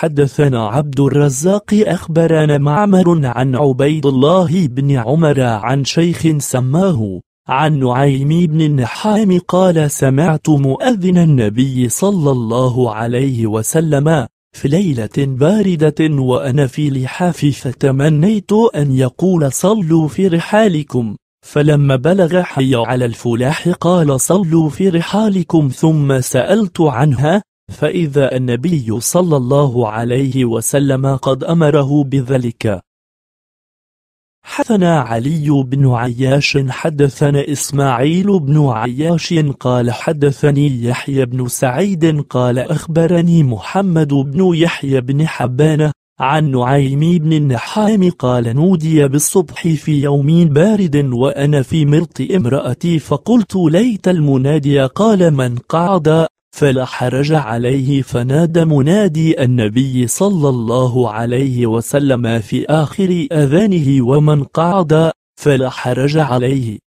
حدثنا عبد الرزاق أخبرنا معمر عن عبيد الله بن عمر عن شيخ سماه عن نعيم بن النحام قال سمعت مؤذن النبي صلى الله عليه وسلم في ليلة باردة وأنا في لحافي فتمنيت أن يقول صلوا في رحالكم فلما بلغ حي على الفلاح قال صلوا في رحالكم ثم سألت عنها فإذا النبي صلى الله عليه وسلم قد أمره بذلك حدثنا علي بن عياش حدثنا إسماعيل بن عياش قال حدثني يحيى بن سعيد قال أخبرني محمد بن يحيى بن حبان عن نعيم بن النحام قال نودي بالصبح في يوم بارد وأنا في مرط امرأتي فقلت ليت المنادي قال من قعد فلا حرج عليه فنادى منادي النبي صلى الله عليه وسلم في آخر أذانه ومن قعد فلا حرج عليه